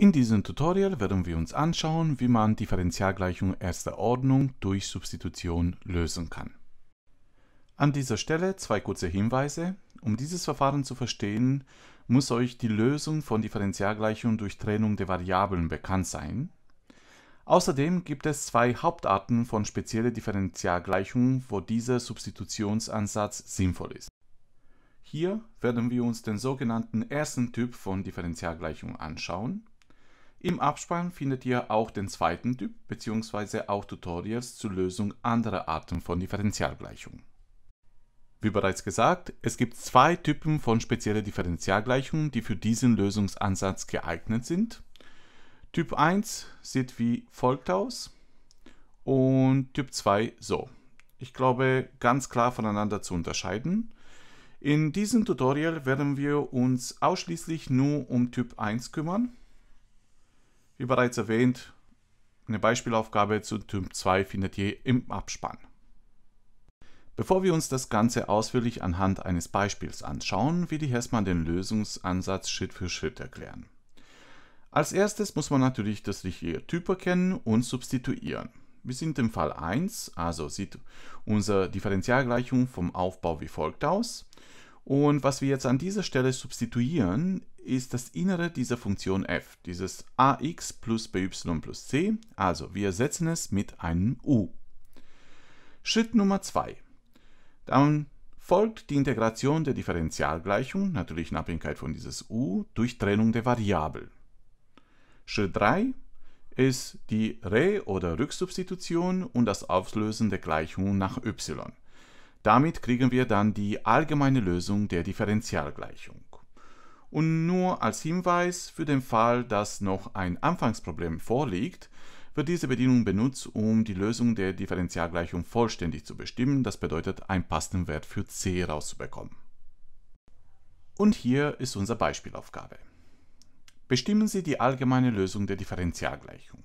In diesem Tutorial werden wir uns anschauen, wie man Differentialgleichungen erster Ordnung durch Substitution lösen kann. An dieser Stelle zwei kurze Hinweise. Um dieses Verfahren zu verstehen, muss euch die Lösung von Differentialgleichungen durch Trennung der Variablen bekannt sein. Außerdem gibt es zwei Hauptarten von speziellen Differentialgleichungen, wo dieser Substitutionsansatz sinnvoll ist. Hier werden wir uns den sogenannten ersten Typ von Differentialgleichung anschauen. Im Abspann findet ihr auch den zweiten Typ bzw. auch Tutorials zur Lösung anderer Arten von Differentialgleichungen. Wie bereits gesagt, es gibt zwei Typen von speziellen Differentialgleichungen, die für diesen Lösungsansatz geeignet sind. Typ 1 sieht wie folgt aus und Typ 2 so. Ich glaube, ganz klar voneinander zu unterscheiden. In diesem Tutorial werden wir uns ausschließlich nur um Typ 1 kümmern wie bereits erwähnt, eine Beispielaufgabe zu Typ 2 findet ihr im Abspann. Bevor wir uns das Ganze ausführlich anhand eines Beispiels anschauen, will ich erstmal den Lösungsansatz Schritt für Schritt erklären. Als erstes muss man natürlich das richtige Typ erkennen und substituieren. Wir sind im Fall 1, also sieht unsere Differentialgleichung vom Aufbau wie folgt aus. Und was wir jetzt an dieser Stelle substituieren, ist das Innere dieser Funktion f, dieses ax plus by plus c. Also wir ersetzen es mit einem u. Schritt Nummer 2. Dann folgt die Integration der Differentialgleichung, natürlich in Abhängigkeit von dieses u, durch Trennung der Variablen. Schritt 3 ist die Re- oder Rücksubstitution und das Auflösen der Gleichung nach y. Damit kriegen wir dann die allgemeine Lösung der Differentialgleichung. Und nur als Hinweis für den Fall, dass noch ein Anfangsproblem vorliegt, wird diese Bedienung benutzt, um die Lösung der Differentialgleichung vollständig zu bestimmen. Das bedeutet, einen passenden Wert für c rauszubekommen. Und hier ist unsere Beispielaufgabe. Bestimmen Sie die allgemeine Lösung der Differentialgleichung.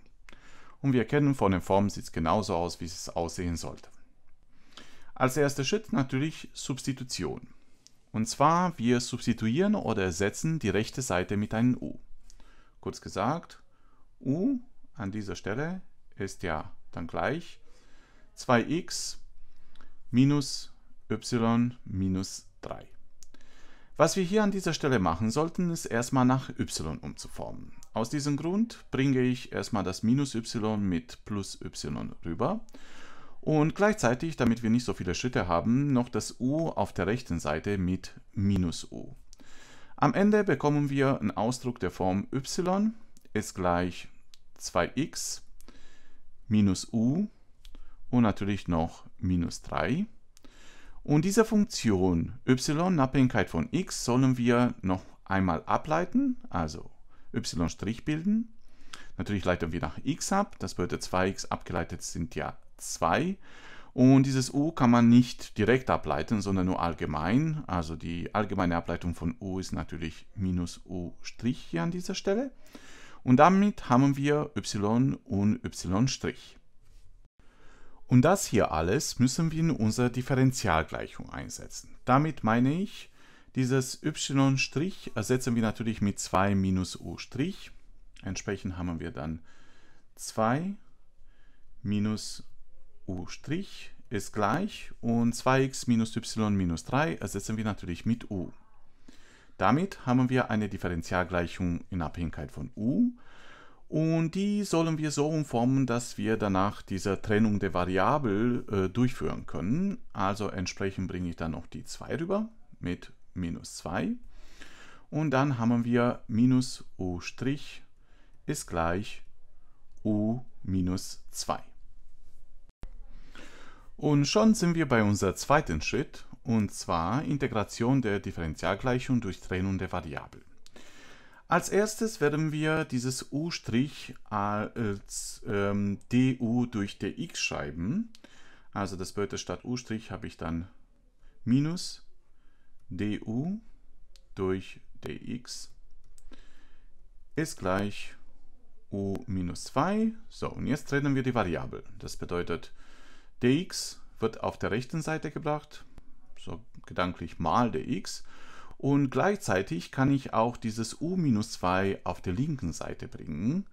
Und wir erkennen, von den Formen sieht es genauso aus, wie es aussehen sollte. Als erster Schritt natürlich Substitution. Und zwar, wir substituieren oder ersetzen die rechte Seite mit einem U. Kurz gesagt, U an dieser Stelle ist ja dann gleich 2x minus y minus 3. Was wir hier an dieser Stelle machen sollten, ist erstmal nach y umzuformen. Aus diesem Grund bringe ich erstmal das minus y mit plus y rüber und gleichzeitig, damit wir nicht so viele Schritte haben, noch das U auf der rechten Seite mit minus U. Am Ende bekommen wir einen Ausdruck der Form y ist gleich 2x minus u und natürlich noch minus 3. Und diese Funktion y in Abhängigkeit von x sollen wir noch einmal ableiten, also y' bilden. Natürlich leiten wir nach x ab, das bedeutet 2x abgeleitet sind ja 2. Und dieses U kann man nicht direkt ableiten, sondern nur allgemein. Also die allgemeine Ableitung von U ist natürlich minus U' hier an dieser Stelle. Und damit haben wir Y und Y'. Und das hier alles müssen wir in unserer Differentialgleichung einsetzen. Damit meine ich, dieses y' ersetzen wir natürlich mit 2 minus u'. Entsprechend haben wir dann 2 minus U u' ist gleich und 2x minus y minus 3 ersetzen wir natürlich mit u. Damit haben wir eine Differentialgleichung in Abhängigkeit von u und die sollen wir so umformen, dass wir danach diese Trennung der Variabel äh, durchführen können. Also entsprechend bringe ich dann noch die 2 rüber mit minus 2 und dann haben wir minus u' ist gleich u minus 2. Und schon sind wir bei unserem zweiten Schritt, und zwar Integration der Differentialgleichung durch Trennung der Variablen. Als erstes werden wir dieses u' als ähm, du durch dx schreiben. Also das bedeutet, statt u' habe ich dann minus du durch dx ist gleich u minus 2. So, und jetzt trennen wir die Variable. Das bedeutet, dx wird auf der rechten Seite gebracht, so gedanklich mal dx. Und gleichzeitig kann ich auch dieses u-2 auf der linken Seite bringen,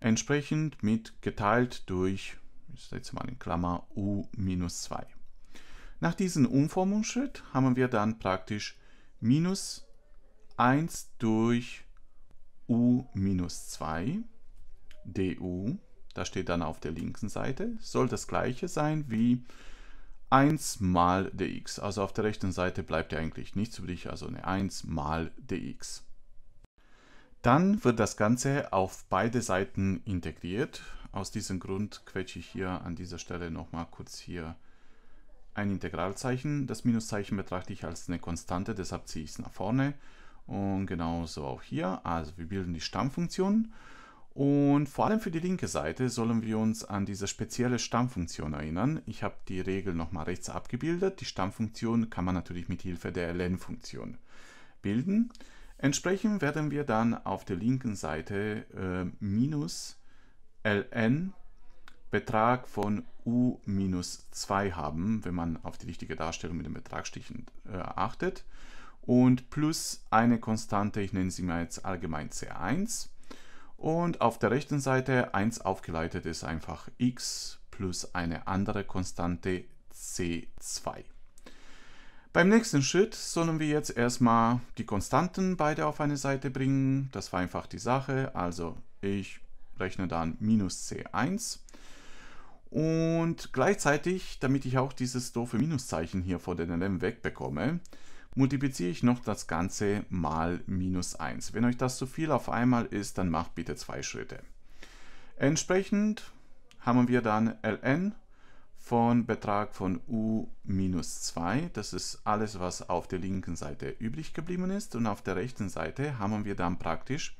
entsprechend mit geteilt durch, ich setze mal in Klammer, u-2. Nach diesem Umformungsschritt haben wir dann praktisch minus 1 durch u 2 du da steht dann auf der linken Seite, soll das gleiche sein wie 1 mal dx. Also auf der rechten Seite bleibt ja eigentlich nichts übrig, also eine 1 mal dx. Dann wird das Ganze auf beide Seiten integriert. Aus diesem Grund quetsche ich hier an dieser Stelle nochmal kurz hier ein Integralzeichen. Das Minuszeichen betrachte ich als eine Konstante, deshalb ziehe ich es nach vorne. Und genauso auch hier. Also wir bilden die Stammfunktion. Und vor allem für die linke Seite sollen wir uns an diese spezielle Stammfunktion erinnern. Ich habe die Regel nochmal rechts abgebildet. Die Stammfunktion kann man natürlich mit Hilfe der ln funktion bilden. Entsprechend werden wir dann auf der linken Seite äh, minus ln Betrag von u minus 2 haben, wenn man auf die richtige Darstellung mit den Betragsstichen äh, achtet. Und plus eine Konstante, ich nenne sie mal jetzt allgemein C1 und auf der rechten Seite 1 aufgeleitet ist einfach x plus eine andere Konstante c2. Beim nächsten Schritt sollen wir jetzt erstmal die Konstanten beide auf eine Seite bringen. Das war einfach die Sache. Also ich rechne dann minus c1 und gleichzeitig, damit ich auch dieses doofe Minuszeichen hier vor den LM wegbekomme, multipliziere ich noch das Ganze mal minus 1. Wenn euch das zu viel auf einmal ist, dann macht bitte zwei Schritte. Entsprechend haben wir dann ln von Betrag von u minus 2. Das ist alles, was auf der linken Seite übrig geblieben ist. Und auf der rechten Seite haben wir dann praktisch,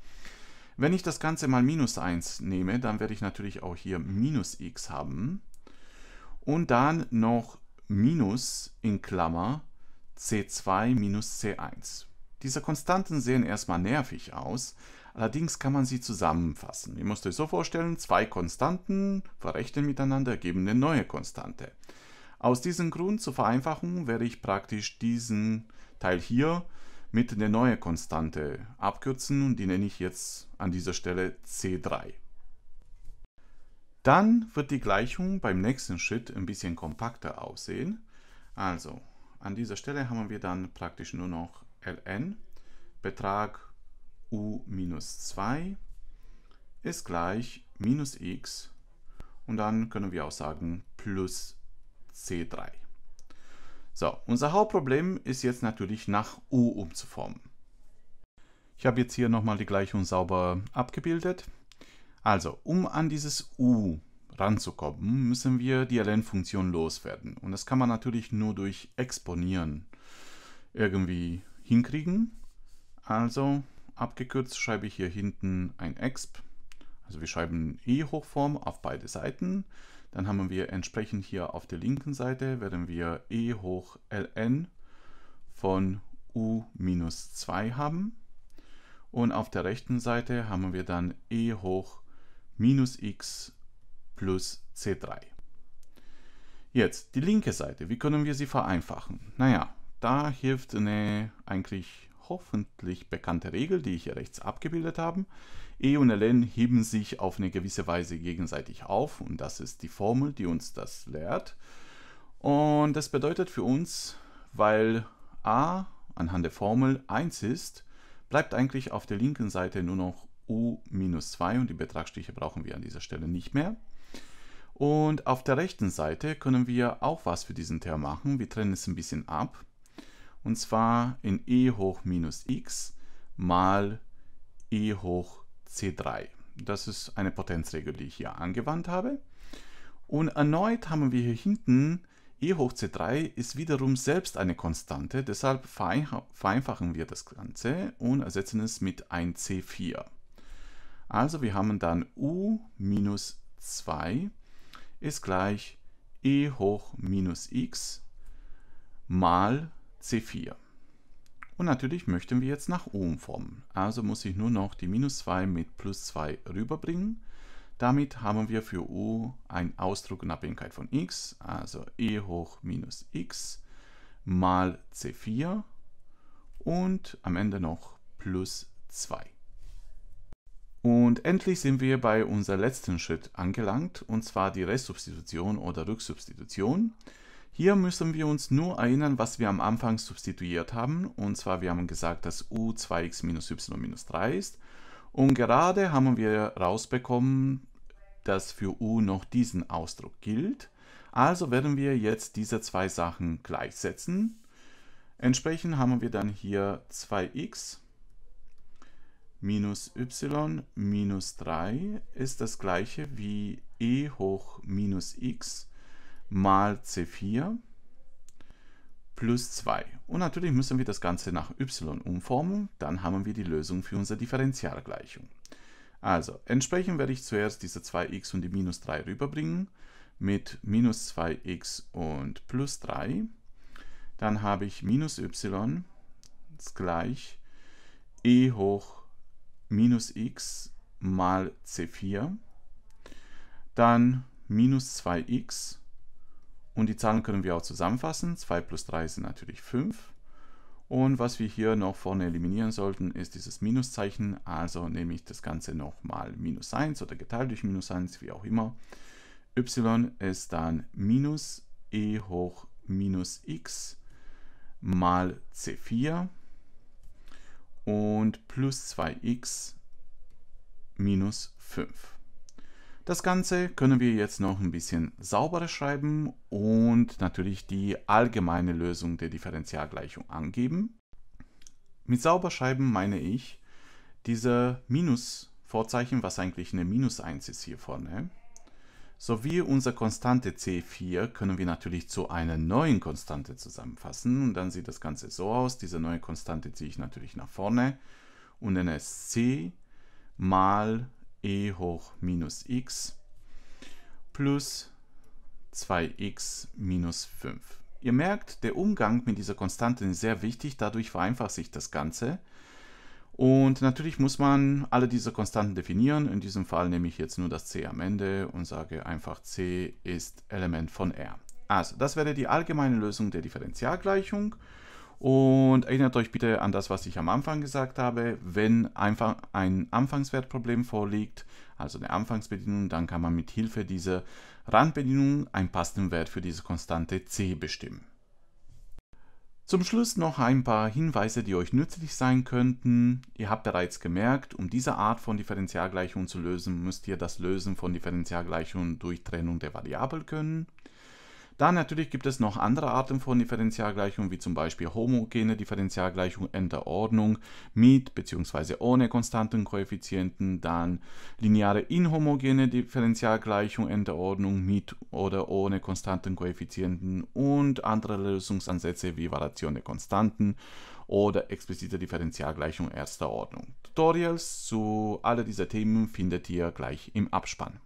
wenn ich das Ganze mal minus 1 nehme, dann werde ich natürlich auch hier minus x haben. Und dann noch minus in Klammer C2 minus C1. Diese Konstanten sehen erstmal nervig aus, allerdings kann man sie zusammenfassen. Ihr müsst euch so vorstellen, zwei Konstanten verrechnen miteinander, ergeben eine neue Konstante. Aus diesem Grund zur Vereinfachung werde ich praktisch diesen Teil hier mit einer neuen Konstante abkürzen und die nenne ich jetzt an dieser Stelle C3. Dann wird die Gleichung beim nächsten Schritt ein bisschen kompakter aussehen. Also an dieser Stelle haben wir dann praktisch nur noch ln Betrag u minus 2 ist gleich minus x und dann können wir auch sagen plus c3. So, unser Hauptproblem ist jetzt natürlich nach u umzuformen. Ich habe jetzt hier nochmal die Gleichung sauber abgebildet. Also, um an dieses u ranzukommen, müssen wir die ln-Funktion loswerden. Und das kann man natürlich nur durch Exponieren irgendwie hinkriegen. Also abgekürzt schreibe ich hier hinten ein exp. Also wir schreiben e-Hochform auf beide Seiten. Dann haben wir entsprechend hier auf der linken Seite werden wir e hoch ln von u minus 2 haben. Und auf der rechten Seite haben wir dann e hoch minus x plus C3. Jetzt die linke Seite, wie können wir sie vereinfachen? Naja, da hilft eine eigentlich hoffentlich bekannte Regel, die ich hier rechts abgebildet habe. E und ln heben sich auf eine gewisse Weise gegenseitig auf und das ist die Formel, die uns das lehrt. Und das bedeutet für uns, weil a anhand der Formel 1 ist, bleibt eigentlich auf der linken Seite nur noch u minus 2 und die Betragsstiche brauchen wir an dieser Stelle nicht mehr. Und auf der rechten Seite können wir auch was für diesen Term machen. Wir trennen es ein bisschen ab. Und zwar in e hoch minus x mal e hoch c3. Das ist eine Potenzregel, die ich hier angewandt habe. Und erneut haben wir hier hinten e hoch c3 ist wiederum selbst eine Konstante, deshalb vereinfachen wir das Ganze und ersetzen es mit ein c 4 Also wir haben dann u minus 2 ist gleich e hoch minus x mal c4. Und natürlich möchten wir jetzt nach oben formen. Also muss ich nur noch die minus 2 mit plus 2 rüberbringen. Damit haben wir für u einen Ausdruck in Abhängigkeit von x, also e hoch minus x mal c4 und am Ende noch plus 2. Und endlich sind wir bei unserem letzten Schritt angelangt, und zwar die Restsubstitution oder Rücksubstitution. Hier müssen wir uns nur erinnern, was wir am Anfang substituiert haben, und zwar wir haben gesagt, dass u 2x minus y minus 3 ist. Und gerade haben wir rausbekommen, dass für u noch diesen Ausdruck gilt. Also werden wir jetzt diese zwei Sachen gleichsetzen. Entsprechend haben wir dann hier 2x minus y minus 3 ist das gleiche wie e hoch minus x mal c4 plus 2. Und natürlich müssen wir das Ganze nach y umformen, dann haben wir die Lösung für unsere Differentialgleichung. Also, entsprechend werde ich zuerst diese 2x und die minus 3 rüberbringen mit minus 2x und plus 3. Dann habe ich minus y ist gleich e hoch minus minus x mal c4, dann minus 2x und die Zahlen können wir auch zusammenfassen. 2 plus 3 sind natürlich 5. Und was wir hier noch vorne eliminieren sollten, ist dieses Minuszeichen. Also nehme ich das Ganze nochmal minus 1 oder geteilt durch minus 1, wie auch immer. y ist dann minus e hoch minus x mal c4 und plus 2x minus 5. Das Ganze können wir jetzt noch ein bisschen sauberer schreiben und natürlich die allgemeine Lösung der Differentialgleichung angeben. Mit sauber schreiben meine ich, diese Minus-Vorzeichen, was eigentlich eine Minus 1 ist hier vorne, sowie unsere Konstante c4 können wir natürlich zu einer neuen Konstante zusammenfassen. Und dann sieht das Ganze so aus. Diese neue Konstante ziehe ich natürlich nach vorne und nenne es c mal e hoch minus x plus 2x minus 5. Ihr merkt, der Umgang mit dieser Konstante ist sehr wichtig, dadurch vereinfacht sich das Ganze. Und natürlich muss man alle diese Konstanten definieren. In diesem Fall nehme ich jetzt nur das c am Ende und sage einfach c ist Element von r. Also, das wäre die allgemeine Lösung der Differentialgleichung. Und erinnert euch bitte an das, was ich am Anfang gesagt habe. Wenn einfach ein Anfangswertproblem vorliegt, also eine Anfangsbedienung, dann kann man mit Hilfe dieser Randbedienung einen passenden Wert für diese Konstante c bestimmen. Zum Schluss noch ein paar Hinweise, die euch nützlich sein könnten. Ihr habt bereits gemerkt, um diese Art von Differentialgleichung zu lösen, müsst ihr das Lösen von Differentialgleichungen durch Trennung der Variable können. Dann natürlich gibt es noch andere Arten von Differentialgleichungen, wie zum Beispiel homogene Differentialgleichung in der Ordnung mit bzw. ohne konstanten Koeffizienten, dann lineare inhomogene Differentialgleichung in der Ordnung mit oder ohne konstanten Koeffizienten und andere Lösungsansätze wie Variation der Konstanten oder explizite Differentialgleichung erster Ordnung. Tutorials zu all dieser Themen findet ihr gleich im Abspann.